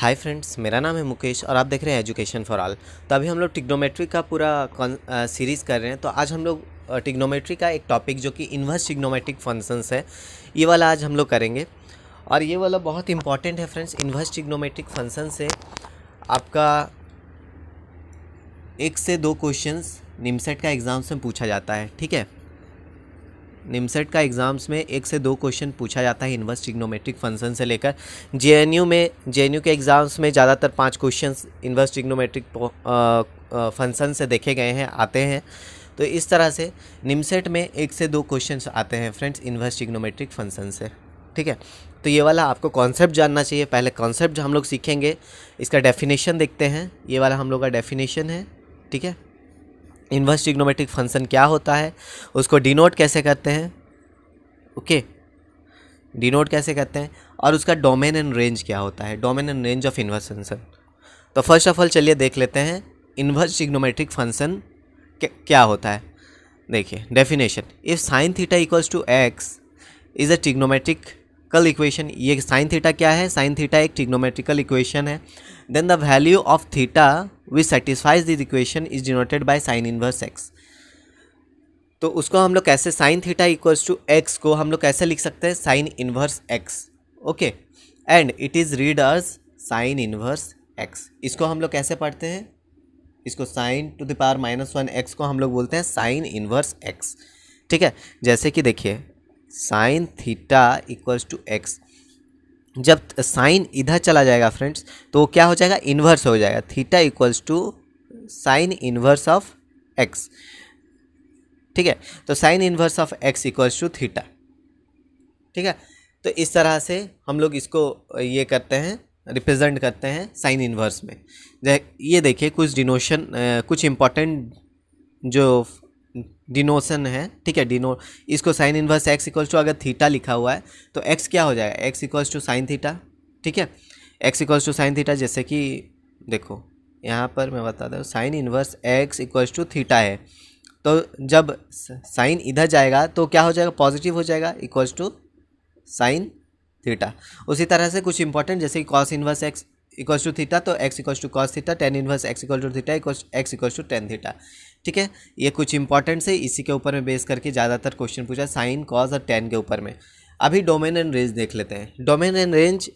hi friends मेरा नाम है मुकेश और आप देख रहे हैं एजुकेशन फॉर ऑल तो अभी हम लोग टिग्नोमेट्री का पूरा सीरीज़ कर रहे हैं तो आज हम लोग टिग्नोमेट्री का एक टॉपिक जो कि इन्वर्स टिग्नोमेट्रिक फंक्शंस है ये वाला आज हम लोग करेंगे और ये वाला बहुत इंपॉर्टेंट है फ्रेंड्स इन्वर्स टिग्नोमेट्रिक फंक्सन से आपका एक से दो क्वेश्चन निमसेट का एग्ज़ाम्स में पूछा जाता है ठीक है निमसेट का एग्ज़ाम्स में एक से दो क्वेश्चन पूछा जाता है इन्वर्स टिग्नोमेट्रिक फंक्शन से लेकर जे में जे के एग्ज़ाम्स में ज़्यादातर पाँच क्वेश्चन इन्वर्स टिग्नोमेट्रिक फंक्शन से देखे गए हैं आते हैं तो इस तरह से निमसेट में एक से दो क्वेश्चन आते हैं फ्रेंड्स इन्वर्स टिग्नोमेट्रिक फंक्शन से ठीक है तो ये वाला आपको कॉन्सेप्ट जानना चाहिए पहले कॉन्सेप्ट हम लोग सीखेंगे इसका डेफिनेशन देखते हैं ये वाला हम लोग का डेफिनेशन है ठीक है इन्वर्स ट्रिग्नोमेट्रिक फंक्शन क्या होता है उसको डिनोट कैसे करते हैं ओके डिनोट कैसे करते हैं और उसका डोमेन एंड रेंज क्या होता है domain and range of inverse function तो फर्स्ट ऑफ ऑल चलिए देख लेते हैं इन्वर्स ट्रिग्नोमेट्रिक फंक्शन क्या होता है देखिए definition if sine theta equals to x is a trigonometric कल इक्वेशन ये साइन थीटा क्या है साइन थीटा एक ट्रिग्नोमेट्रिकल इक्वेशन है then the value of theta which satisfies this equation is denoted by sine inverse x तो उसको हम लोग कैसे sine theta equals to x को हम लोग कैसे लिख सकते हैं sine inverse x okay and it is read as sine inverse x इसको हम लोग कैसे पढ़ते हैं इसको sine to the power minus one x को हम लोग बोलते हैं साइन इनवर्स एक्स ठीक है जैसे कि देखिए sine theta equals to x जब साइन इधर चला जाएगा फ्रेंड्स तो क्या हो जाएगा इन्वर्स हो जाएगा theta equals to sine inverse of x ठीक है तो sine inverse of x equals to theta ठीक है तो इस तरह से हम लोग इसको ये करते हैं रिप्रेजेंट करते हैं साइन इन्वर्स में ये देखिए कुछ डिनोशन कुछ इम्पोर्टेंट जो डिनोशन है ठीक है डिनो इसको sine inverse x equals to अगर थीटा लिखा हुआ है तो एक्स क्या हो जाएगा x equals to sine theta ठीक है x equals to sine theta जैसे कि देखो यहाँ पर मैं बता दूँ sine inverse x equals to theta है तो जब साइन इधर जाएगा तो क्या हो जाएगा पॉजिटिव हो जाएगा इक्वल्स टू साइन थीटा उसी तरह से कुछ इंपॉर्टेंट जैसे कि cos inverse x equals to theta तो x equals to cos theta tan inverse x equal to theta x equals to tan theta ठीक है ये कुछ इंपॉर्टेंट है इसी के ऊपर में बेस करके ज़्यादातर क्वेश्चन पूछा साइन कॉज और टेन के ऊपर में अभी डोमेन एंड रेंज देख लेते हैं डोमेन एंड रेंज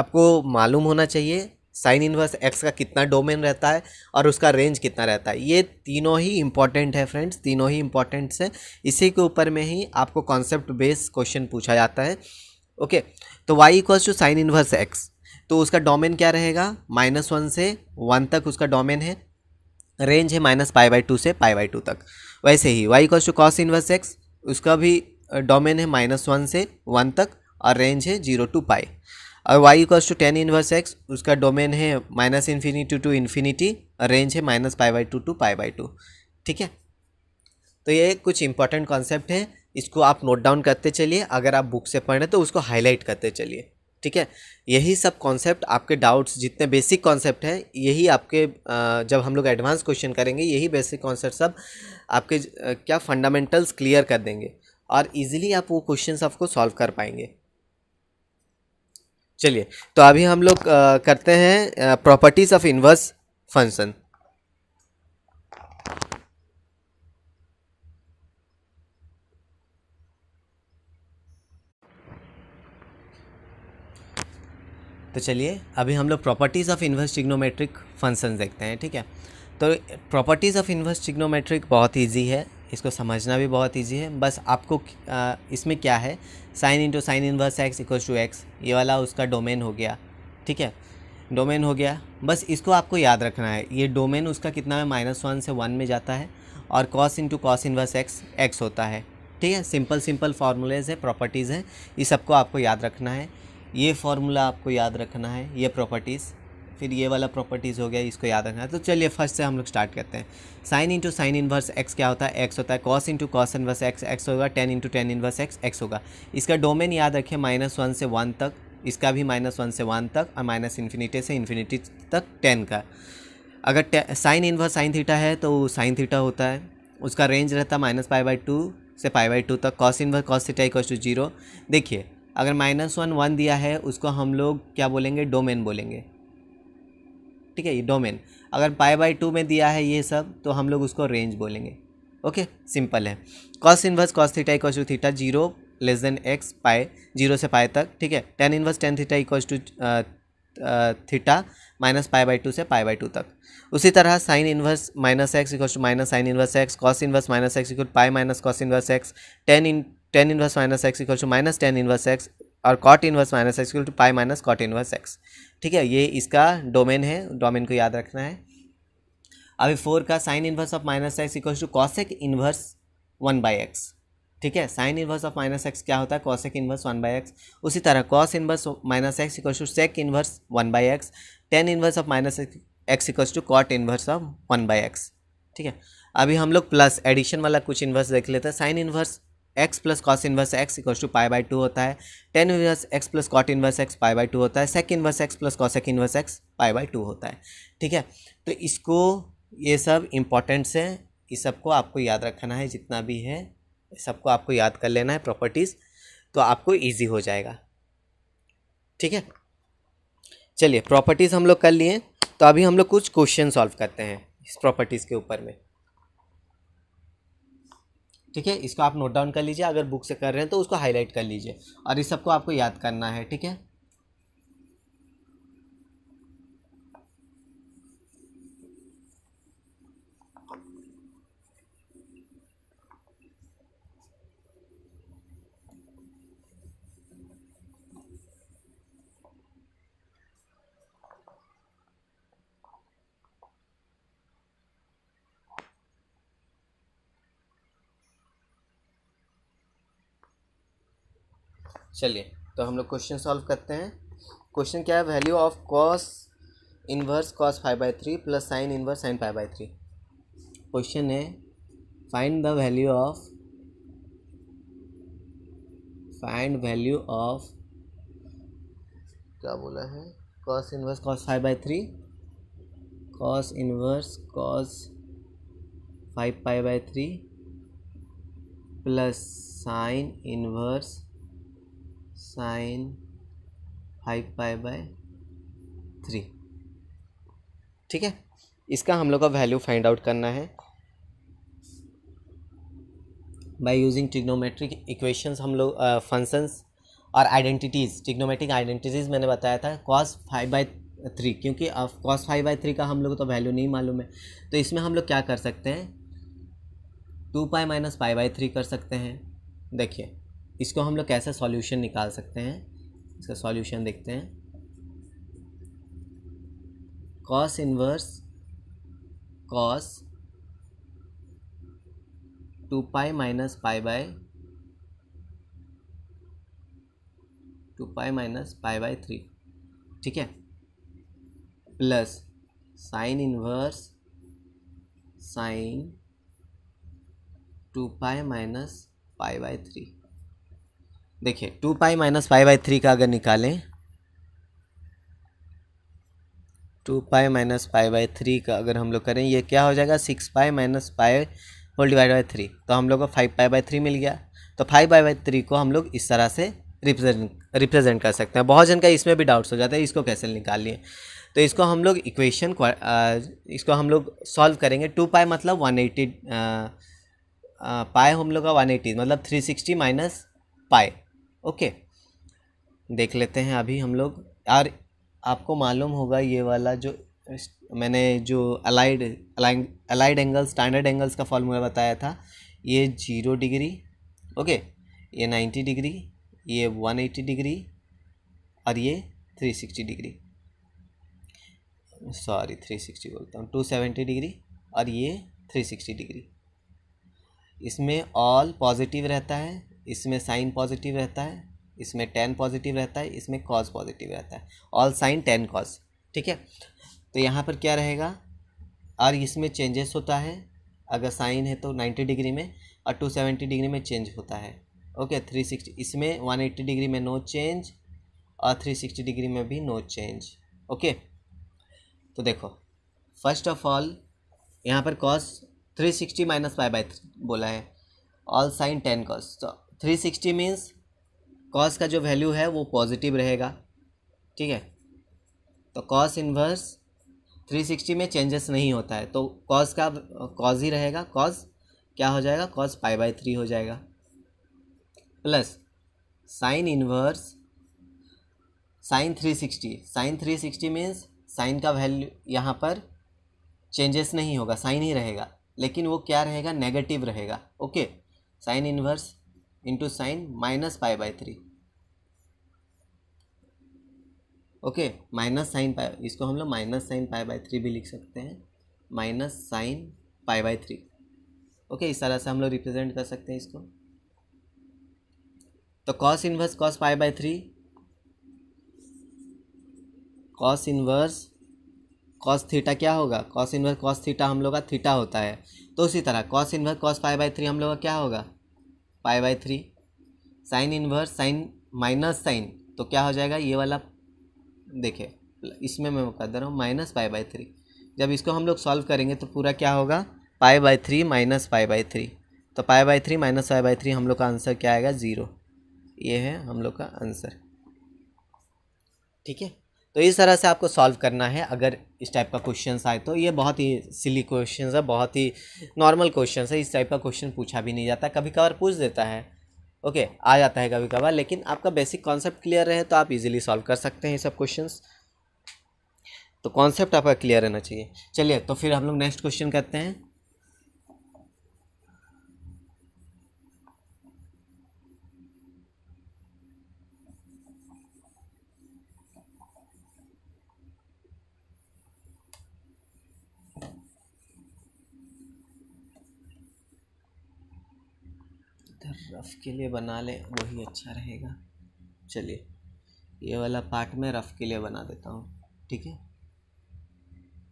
आपको मालूम होना चाहिए साइन इनवर्स एक्स का कितना डोमेन रहता है और उसका रेंज कितना रहता है ये तीनों ही इंपॉर्टेंट है फ्रेंड्स तीनों ही इंपॉर्टेंट्स है इसी के ऊपर में ही आपको कॉन्सेप्ट बेस क्वेश्चन पूछा जाता है ओके तो y equals to sine inverse x तो उसका डोमेन क्या रहेगा माइनस वन से वन तक उसका डोमेन है रेंज है माइनस पाई बाई टू से पाई बाई टू तक वैसे ही y equals to cos inverse x उसका भी डोमेन है माइनस वन से वन तक और रेंज है जीरो टू पाई और y equals to tan inverse x उसका डोमेन है minus infinity to infinity range है minus pi by two to pi by two ठीक है तो ये कुछ इंपॉर्टेंट कॉन्सेप्ट है इसको आप नोट डाउन करते चलिए अगर आप बुक से पढ़ रहे तो उसको हाईलाइट करते चलिए ठीक है यही सब कॉन्सेप्ट आपके डाउट्स जितने बेसिक कॉन्सेप्ट हैं यही आपके जब हम लोग एडवांस क्वेश्चन करेंगे यही बेसिक कॉन्सेप्ट सब आपके क्या फंडामेंटल्स क्लियर कर देंगे और इजीली आप वो क्वेश्चन आपको सॉल्व कर पाएंगे चलिए तो अभी हम लोग करते हैं प्रॉपर्टीज़ ऑफ इन्वर्स फंक्शन तो चलिए अभी हम लोग properties of inverse trigonometric function देखते हैं ठीक है तो प्रॉपर्टीज़ ऑफ इन्वर्स टिग्नोमेट्रिक बहुत ईजी है इसको समझना भी बहुत ईजी है बस आपको आ, इसमें क्या है sine into sine inverse x इक्व टू एक्स ये वाला उसका डोमेन हो गया ठीक है डोमेन हो गया बस इसको आपको याद रखना है ये डोमेन उसका कितना है माइनस वन से वन में जाता है और cos into cos inverse x x होता है ठीक है सिंपल सिंपल फार्मूलेज है प्रॉपर्टीज़ हैं ये सबको आपको याद रखना है ये फार्मूला आपको याद रखना है ये प्रॉपर्टीज़ फिर ये वाला प्रॉपर्टीज़ हो गया इसको याद रखना है तो चलिए फर्स्ट से हम लोग स्टार्ट करते हैं sine into sine inverse x क्या होता है एक्स होता है cos into cos inverse x x होगा tan into tan inverse x x होगा इसका डोमेन याद रखें माइनस वन से वन तक इसका भी माइनस वन से वन तक और माइनस इन्फिनिटी से इन्फिनिटी तक टेन का अगर साइन इनवर्स साइन थीटा है तो साइन थीटा होता है उसका रेंज रहता है माइनस पाई बाई टू से पाई बाई टू तक cos inverse cos theta equal to zero देखिए अगर माइनस वन वन दिया है उसको हम लोग क्या बोलेंगे डोमेन बोलेंगे ठीक है ये डोमेन अगर पाई बाई टू में दिया है ये सब तो हम लोग उसको रेंज बोलेंगे ओके सिंपल है कॉस इन्वर्स कॉस थीटा इक्व to theta zero less than x pi zero से पाए तक ठीक है टेन इन्वर्स टेन थीटा इक्व to theta minus pi by two से पाए बाई टू तक उसी तरह साइन इन्वर्स माइनस एक्स इक्व to minus sine inverse x cos inverse minus x equal pi minus cos inverse x tan in tan inverse minus x equal to minus tan inverse x और cot inverse minus x equal to pi minus cot inverse x ठीक है ये इसका domain है domain को याद रखना है अभी फोर का sine inverse of minus x equal to cosec inverse one by x ठीक है sine inverse of minus x क्या होता है cosec inverse one by x उसी तरह cos inverse minus x equal to sec inverse one by x tan inverse of minus x equal to cot inverse of one by x ठीक है अभी हम लोग प्लस एडिशन वाला कुछ inverse देख लेते हैं sine inverse x plus cos inverse x इक्व टू पाई बाई टू होता है tan inverse x plus cot inverse x pi by two होता है sec inverse x plus cosec inverse x pi by two होता है ठीक है तो इसको ये सब इंपॉर्टेंट हैं इस सबको आपको याद रखना है जितना भी है सबको आपको याद कर लेना है प्रॉपर्टीज़ तो आपको ईजी हो जाएगा ठीक है चलिए प्रॉपर्टीज़ हम लोग कर लिए तो अभी हम लोग कुछ क्वेश्चन सॉल्व करते हैं इस प्रॉपर्टीज़ के ऊपर में ठीक है इसको आप नोट डाउन कर लीजिए अगर बुक से कर रहे हैं तो उसको हाईलाइट कर लीजिए और इस सबको आपको याद करना है ठीक है चलिए तो हम लोग क्वेश्चन सॉल्व करते हैं क्वेश्चन क्या है value of cos inverse cos five by three plus sine inverse sine five by three question है find the value of find value of क्या बोला है cos inverse cos five by three cos inverse cos five pi by three plus sine inverse sine five pi by three ठीक है इसका हम लोग का वैल्यू फाइंड आउट करना है बाय यूजिंग ट्रिग्नोमेट्रिक इक्वेशंस हम लोग फंक्शंस uh, और आइडेंटिटीज़ ट्रिग्नोमेट्रिक आइडेंटिटीज़ मैंने बताया था कॉस फाइव बाई थ्री क्योंकि अब कॉस फाइव बाई थ्री का हम लोग तो वैल्यू नहीं मालूम है तो इसमें हम लोग क्या कर सकते हैं two pi minus pi by three कर सकते हैं देखिए इसको हम लोग कैसे सॉल्यूशन निकाल सकते हैं इसका सॉल्यूशन देखते हैं cos inverse cos two pi minus pi by two pi minus pi by three ठीक है plus sine inverse sine two pi minus pi by three देखिए two pi minus pi by three का अगर निकालें two pi minus pi by three का अगर हम लोग करें ये क्या हो जाएगा six pi minus pi whole divide by three तो हम लोग को फाइव पाई बाई थ्री मिल गया तो फाइव बाई बाई थ्री को हम लोग इस तरह से रिप्रेजेंट रिप्रेजेंट कर सकते हैं बहुत जन का इसमें भी डाउट्स हो जाता है इसको कैसे निकाल लिए तो इसको हम लोग इक्वेशन इसको हम लोग सॉल्व करेंगे टू पाई मतलब वन एटी पाए हम लोग का वन एटी मतलब three sixty minus pi okay देख लेते हैं अभी हम लोग यार आपको मालूम होगा ये वाला जो मैंने जो allied allied angle standard angles का फॉर्मूला बताया था ये जीरो डिग्री ओके ये नाइन्टी डिग्री ये वन एटी डिग्री और ये three sixty degree sorry three sixty बोलता हूँ टू सेवेंटी डिग्री और ये थ्री सिक्सटी डिग्री इसमें ऑल पॉजिटिव रहता है इसमें साइन पॉजिटिव रहता है इसमें टेन पॉजिटिव रहता है इसमें कॉज पॉजिटिव रहता है ऑल साइन टेन कॉज ठीक है तो यहाँ पर क्या रहेगा और इसमें चेंजेस होता है अगर साइन है तो नाइन्टी डिग्री में और टू सेवेंटी डिग्री में चेंज होता है ओके थ्री सिक्सटी इसमें वन एट्टी डिग्री में नो चेंज और थ्री सिक्सटी डिग्री में भी नो चेंज ओके तो देखो फर्स्ट ऑफ ऑल यहाँ पर cos three sixty minus five by बोला है ऑल साइन टेन कॉस तो थ्री सिक्सटी मीन्स कॉस का जो वैल्यू है वो पॉजिटिव रहेगा ठीक है तो कॉस इन्वर्स थ्री सिक्सटी में चेंजेस नहीं होता है तो कॉस का कॉज ही रहेगा कॉज क्या हो जाएगा कॉस पाई बाई थ्री हो जाएगा plus sine inverse sine three sixty sine three sixty means sine का वैल्यू यहाँ पर चेंजेस नहीं होगा साइन ही रहेगा लेकिन वो क्या रहेगा नेगेटिव रहेगा okay sine inverse into sine minus pi by three okay minus sine pi इसको हम लोग minus sine pi by three भी लिख सकते हैं minus sine pi by three okay इस तरह से हम लोग रिप्रेजेंट कर सकते हैं इसको तो cos inverse cos pi by three cos inverse cos theta क्या होगा कॉस इनवर्स कॉस थीटा हम लोग का थीटा होता है तो उसी तरह cos inverse cos pi by three हम लोग का क्या होगा pi by three sine inverse sine minus sine तो क्या हो जाएगा ये वाला देखे इसमें मैं बता दे रहा हूँ माइनस पाई बाई थ्री जब इसको हम लोग सॉल्व करेंगे तो पूरा क्या होगा pi by three minus pi by three तो pi by three minus pi by three हम लोग का आंसर क्या आएगा ज़ीरो ये है हम लोग का आंसर ठीक है तो इस तरह से आपको सॉल्व करना है अगर इस टाइप का क्वेश्चन आए तो ये बहुत ही सिली क्वेश्चन है बहुत ही नॉर्मल क्वेश्चन है इस टाइप का क्वेश्चन पूछा भी नहीं जाता कभी कभार पूछ देता है ओके आ जाता है कभी कभार लेकिन आपका बेसिक कॉन्सेप्ट क्लियर रहे तो आप इजीली सॉल्व कर सकते हैं ये सब क्वेश्चन तो कॉन्सेप्ट आपका क्लियर रहना चाहिए चलिए तो फिर हम लोग नेक्स्ट क्वेश्चन करते हैं इधर रफ़ के लिए बना लें वही अच्छा रहेगा चलिए ये वाला पार्ट मैं रफ़ के लिए बना देता हूँ ठीक है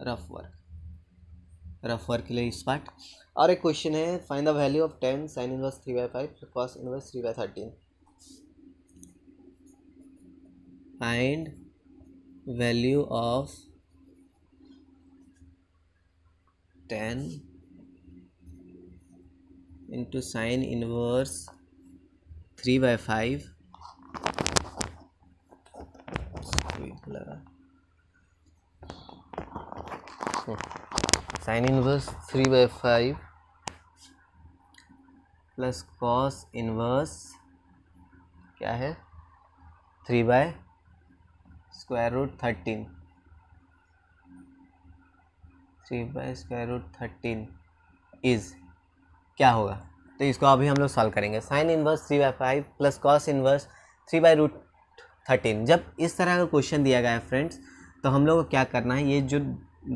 रफ़ वर्क रफ़ वर्क के लिए इस पार्ट और एक क्वेश्चन है find the value of tan sine inverse three by five cos inverse three by thirteen find value of tan into sine inverse three by five लगा sine inverse three by five plus cos inverse क्या है three by square root thirteen three by square root thirteen is क्या होगा तो इसको अभी हम लोग सॉल्व करेंगे sine inverse three by five plus cos inverse three by root thirteen जब इस तरह का क्वेश्चन दिया गया है फ्रेंड्स तो हम लोग को क्या करना है ये जो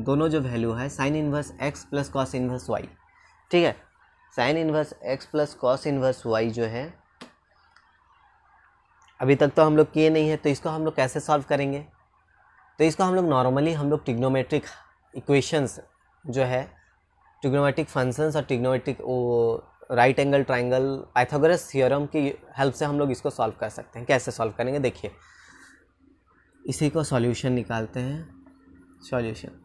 दोनों जो वैल्यू है sine inverse x plus cos inverse y ठीक है sine inverse x plus cos inverse y जो है अभी तक तो हम लोग किए नहीं है तो इसको हम लोग कैसे सॉल्व करेंगे तो इसको हम लोग नॉर्मली हम लोग टिग्नोमेट्रिक इक्वेशंस जो है ट्रिग्नोमेट्रिक फंक्शंस और ट्रिग्नोमेट्रिक वो right angle triangle Pythagoras theorem की हेल्प से हम लोग इसको सॉल्व कर सकते हैं कैसे सॉल्व करेंगे देखिए इसी को सॉल्यूशन निकालते हैं सॉल्यूशन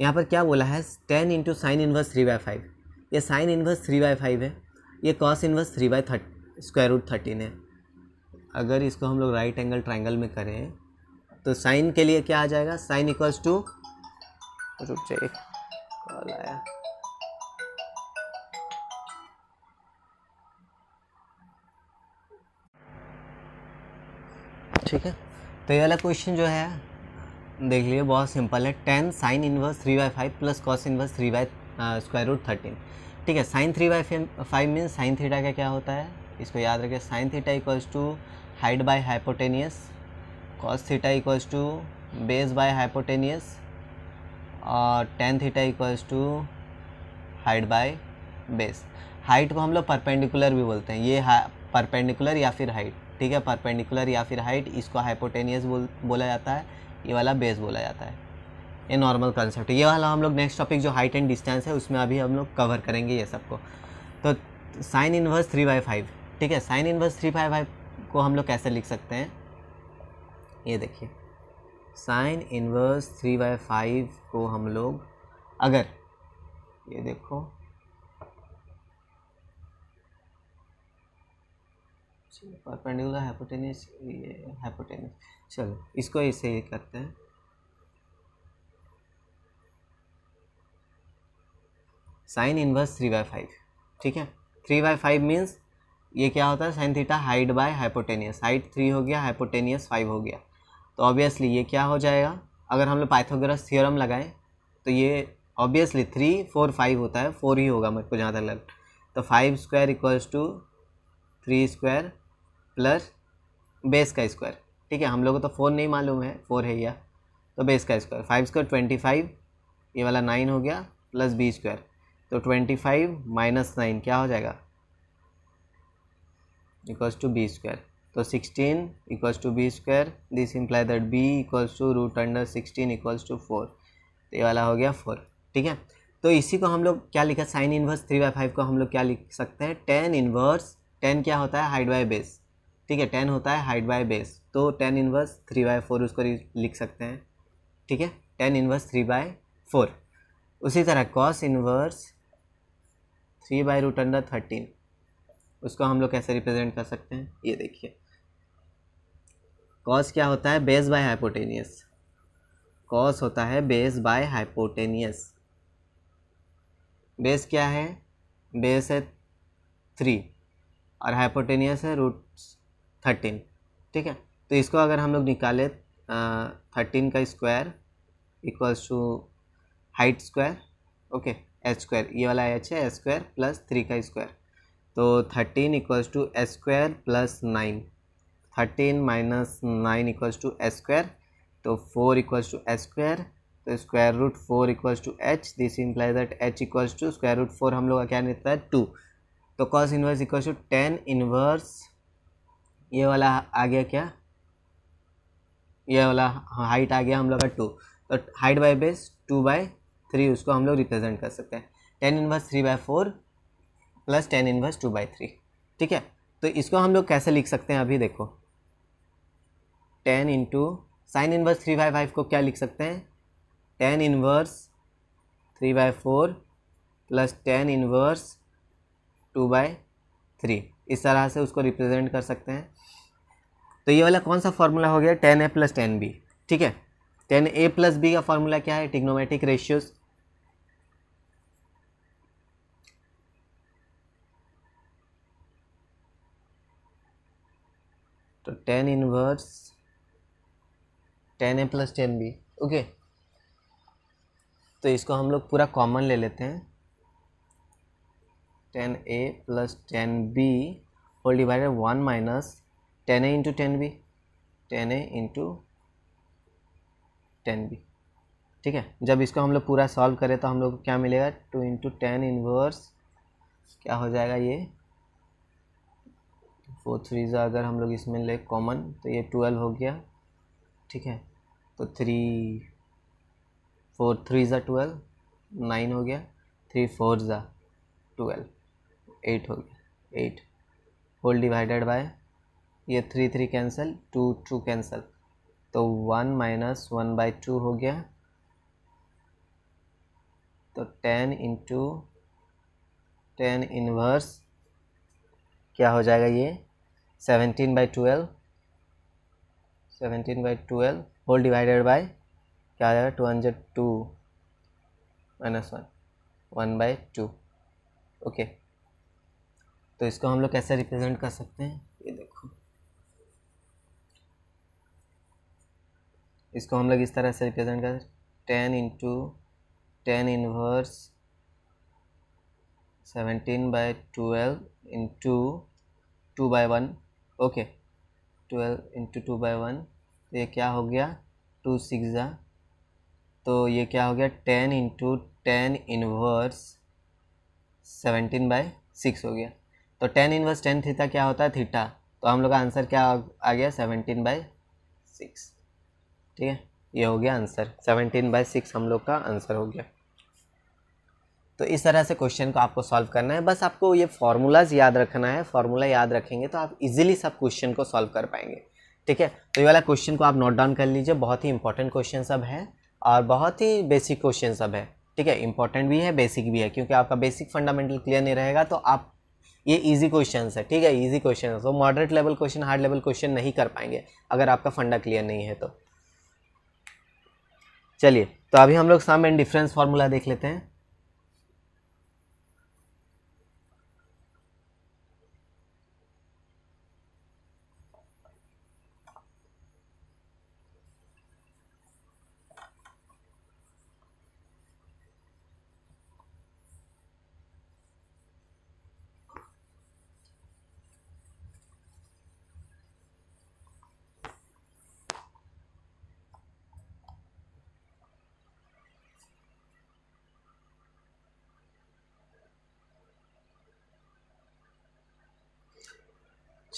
यहाँ पर क्या बोला है tan into sine inverse three by five ये sine inverse three by five है ये कॉस इन्वर्स थ्री बाई थर्ट स्क्वायर रूट थर्टीन है अगर इसको हम लोग राइट एंगल ट्राइंगल में करें तो साइन के लिए क्या आ जाएगा साइन इक्वल्स टू रुक जाए कॉल आया ठीक है तो ये वाला क्वेश्चन जो है देख लीजिए बहुत सिंपल है tan sine inverse three by five plus cos inverse three by square root thirteen ठीक है sine three by five means sine theta का क्या होता है इसको याद रखिए sine theta equals to height by hypotenuse cos theta equals to base by hypotenuse और tan theta equals to height by base height को हम लोग परपेंडिकुलर भी बोलते हैं ये परपेंडिकुलर या फिर हाइट ठीक है परपेंडिकुलर या फिर हाइट इसको हाइपोटेनियस बोल बोला जाता है ये वाला बेस बोला जाता है ये नॉर्मल कॉन्सेप्ट ये वाला हम लोग नेक्स्ट टॉपिक जो हाइट एंड डिस्टेंस है उसमें अभी हम लोग कवर करेंगे ये सबको तो sine inverse three by five ठीक है sine inverse three by five को हम लोग कैसे लिख सकते हैं ये देखिए sine inverse three by five को हम लोग अगर ये देखो परपेंडिकुलर हाइपोटेनिस ये हाइपोटेनिस चलो इसको ऐसे ही करते हैं sine inverse three by five ठीक है थ्री बाय फाइव मीन्स ये क्या होता है sine theta height by hypotenuse height three हो गया हाइपोटेनियस फाइव हो गया तो ऑब्वियसली ये क्या हो जाएगा अगर हम लोग पाइथागोरस थ्योरम लगाएं तो ये ऑब्वियसली थ्री फोर फाइव होता है फोर ही होगा मेरे को जहाँ तक लग तो five square equals to three square plus base का स्क्वायर ठीक है हम लोगों को तो फोर नहीं मालूम है फोर है या तो बेस का square five square twenty five ये वाला नाइन हो गया प्लस बी स्क्वायर तो ट्वेंटी फाइव माइनस नाइन क्या हो जाएगा इक्वल्स टू बी स्क्वायर तो sixteen equals to B square this imply that B equals to root under sixteen equals to four तो ये वाला हो गया फोर ठीक है तो इसी को हम लोग क्या लिखा sine inverse three by five को हम लोग क्या लिख सकते हैं टेन इन्वर्स टेन क्या होता है हाइड बाई बेस ठीक है टेन होता है हाइट बाय बेस तो tan inverse three by four उसको लिख सकते हैं ठीक है tan inverse three by four उसी तरह cos inverse three by root under thirteen उसको हम लोग कैसे रिप्रेजेंट कर सकते हैं ये देखिए कॉस क्या होता है बेस बाय हाइपोटेनियस कॉस होता है बेस बाय हाइपोटेनियस बेस क्या है बेस है थ्री और हाइपोटेनियस है रूट थर्टीन ठीक है तो इसको अगर हम लोग निकाले थर्टीन का square equals to height square okay H square ये वाला एच है एच स्क्वायर प्लस थ्री का स्क्वायर तो thirteen equals to H square plus nine thirteen minus nine equals to H square तो four equals to H square तो square root four equals to H this implies that H equals to square root four हम लोग का क्या निकलता है two तो cos inverse equals to tan inverse ये वाला आ गया क्या ये वाला हाइट आ गया हम लोग का टू तो height by base two by three उसको हम लोग रिप्रेजेंट कर सकते हैं tan inverse three by four plus tan inverse two by three ठीक है तो इसको हम लोग कैसे लिख सकते हैं अभी देखो tan into sine inverse three by five को क्या लिख सकते हैं tan inverse three by four plus tan inverse two by three इस तरह से उसको रिप्रेजेंट कर सकते हैं तो ये वाला कौन सा फॉर्मूला हो गया tan A plus tan B ठीक है टेन ए प्लस बी का फॉर्मूला क्या है टिग्नोमेटिक रेशियोज तो tan inverse tan A plus tan B okay तो इसको हम लोग पूरा कॉमन ले लेते हैं tan A plus tan B whole divided one minus tan A into tan B tan A into tan B ठीक है जब इसको हम लोग पूरा सॉल्व करें तो हम लोग को क्या मिलेगा टू इंटू टेन इनवर्स क्या हो जाएगा ये फोर थ्री जो अगर हम लोग इसमें ले कॉमन तो ये ट्वेल्व हो गया ठीक है तो थ्री फोर थ्री ज़ा ट्वेल्व नाइन हो गया थ्री फोर ज़ा ट्वेल्व एट हो गया एट होल डिवाइडेड बाय ये three three cancel two two cancel तो one minus one by two हो गया तो टेन इंटू टेन इन्वर्स क्या हो जाएगा ये seventeen by twelve seventeen by twelve whole divided by क्या आ जाएगा two hundred two minus one one by two okay तो इसको हम लोग कैसे रिप्रेजेंट कर सकते हैं ये देखो इसको हम लोग इस तरह से रिप्रेजेंट कर tan into tan inverse seventeen by twelve into two by one okay twelve into two by one ये क्या हो गया टू सिक्स तो ये क्या हो गया tan into tan inverse seventeen by six हो गया तो टेन इनवर्स टेन थीटा क्या होता है थीटा तो हम लोग का आंसर क्या आ गया सेवेंटीन बाय सिक्स ठीक है ये हो गया आंसर सेवनटीन बाई सिक्स हम लोग का आंसर हो गया तो इस तरह से क्वेश्चन को आपको सॉल्व करना है बस आपको ये फार्मूलाज याद रखना है फार्मूला याद रखेंगे तो आप इजीली सब क्वेश्चन को सॉल्व कर पाएंगे ठीक है तो ये वाला क्वेश्चन को आप नोट डाउन कर लीजिए बहुत ही इंपॉर्टेंट क्वेश्चन सब है और बहुत ही बेसिक क्वेश्चन सब है ठीक है इंपॉर्टेंट भी है बेसिक भी है क्योंकि आपका बेसिक फंडामेंटल क्लियर नहीं रहेगा तो आप ये इजी क्वेश्चन है ठीक है इजी क्वेश्चन है तो moderate level question hard level question नहीं कर पाएंगे अगर आपका फंडा क्लियर नहीं है तो चलिए तो अभी हम लोग सम एंड डिफरेंस फार्मूला देख लेते हैं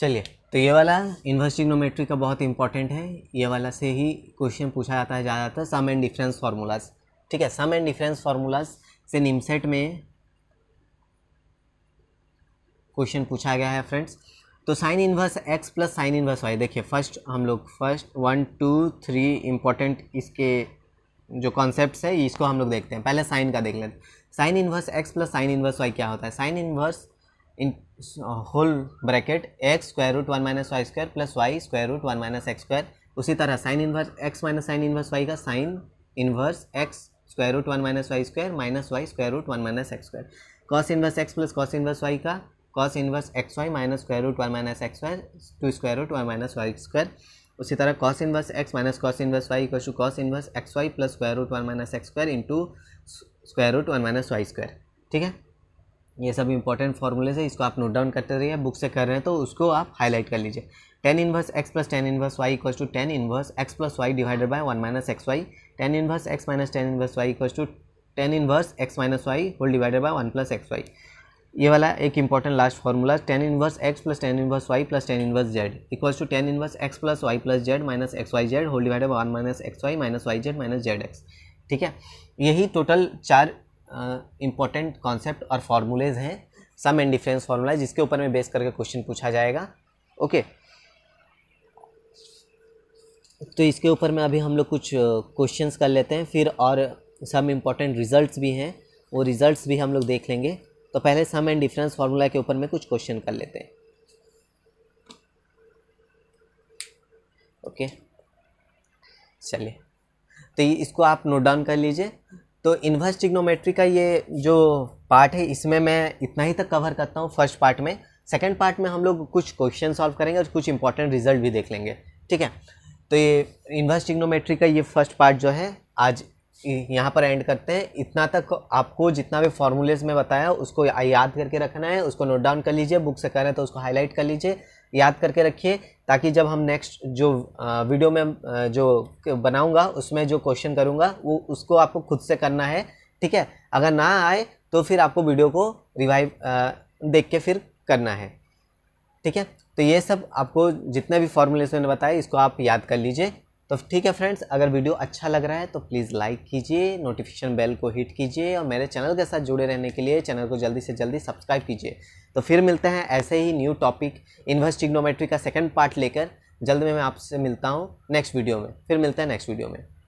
चलिए तो ये वाला इन्वर्स ट्रिग्नोमेट्री का बहुत इंपॉर्टेंट है ये वाला से ही क्वेश्चन पूछा जाता है ज़्यादातर सम एंड डिफरेंस फार्मूलाज ठीक है सम एंड डिफरेंस फार्मूलाज से निमसेट में क्वेश्चन पूछा गया है फ्रेंड्स तो sine inverse x plus sine inverse Y देखिए फर्स्ट हम लोग first one two three important इसके जो कॉन्सेप्ट है इसको हम लोग देखते हैं पहले साइन का देख लेते हैं sine inverse x plus sine inverse Y क्या होता है sine inverse in whole bracket X square root one minus Y square plus Y square root one minus X square उसी तरह sine inverse X minus sine inverse Y का sine inverse X square root one minus Y square minus Y square root one minus X square cos inverse x plus cos inverse Y का cos inverse X Y minus square root one minus X square to square root one minus Y square उसी तरह cos inverse X minus cos inverse Y equal to cos inverse X Y plus square root one minus X square into square root one minus Y square ठीक है ये सब important फॉर्मूले से इसको आप नोट डाउन करते रहिए बुक से कर रहे हैं तो उसको आप हाईलाइट कर लीजिए tan inverse x plus tan inverse Y equals to tan inverse x plus Y divided by one minus X Y tan inverse X minus tan inverse Y equal to tan inverse X minus Y whole divided by one plus X Y ये वाला एक important last formula tan inverse x plus tan inverse Y plus tan inverse Z equals to tan inverse x plus Y plus Z minus X Y Z whole divided one minus X Y minus Y Z minus Z X ठीक है यही total चार important concept और फार्मूलेज हैं सम and difference formula जिसके ऊपर में base करके क्वेश्चन पूछा जाएगा ओके तो इसके ऊपर में अभी हम लोग कुछ क्वेश्चंस कर लेते हैं फिर और सम इम्पॉर्टेंट रिजल्ट्स भी हैं वो रिजल्ट्स भी हम लोग देख लेंगे तो पहले सम एंड डिफरेंस फार्मूला के ऊपर में कुछ क्वेश्चन कर लेते हैं ओके चलिए तो इसको आप नोट डाउन कर लीजिए तो इन्वर्स टिग्नोमेट्री का ये जो पार्ट है इसमें मैं इतना ही तक कवर करता हूँ फर्स्ट पार्ट में सेकेंड पार्ट में हम लोग कुछ क्वेश्चन सॉल्व करेंगे और कुछ इंपॉर्टेंट रिजल्ट भी देख लेंगे ठीक है तो ये इन्वर्स टिग्नोमेट्री का ये फर्स्ट पार्ट जो है आज यहाँ पर एंड करते हैं इतना तक आपको जितना भी फॉर्मूलेज में बताया उसको याद करके रखना है उसको नोट डाउन कर लीजिए बुक से करें तो उसको हाईलाइट कर लीजिए याद करके रखिए ताकि जब हम नेक्स्ट जो वीडियो में जो बनाऊंगा उसमें जो क्वेश्चन करूंगा वो उसको आपको खुद से करना है ठीक है अगर ना आए तो फिर आपको वीडियो को रिवाइव देख के फिर करना है ठीक है तो ये सब आपको जितने भी फॉर्मूलेशन बताए इसको आप याद कर लीजिए तो ठीक है फ्रेंड्स अगर वीडियो अच्छा लग रहा है तो प्लीज़ लाइक कीजिए नोटिफिकेशन बेल को हिट कीजिए और मेरे चैनल के साथ जुड़े रहने के लिए चैनल को जल्दी से जल्दी सब्सक्राइब कीजिए तो फिर मिलते हैं ऐसे ही न्यू टॉपिक इन्वेस्टिग्नोमेट्री का सेकेंड पार्ट लेकर जल्द में मैं आपसे मिलता हूँ नेक्स्ट वीडियो में फिर मिलते हैं नेक्स्ट वीडियो में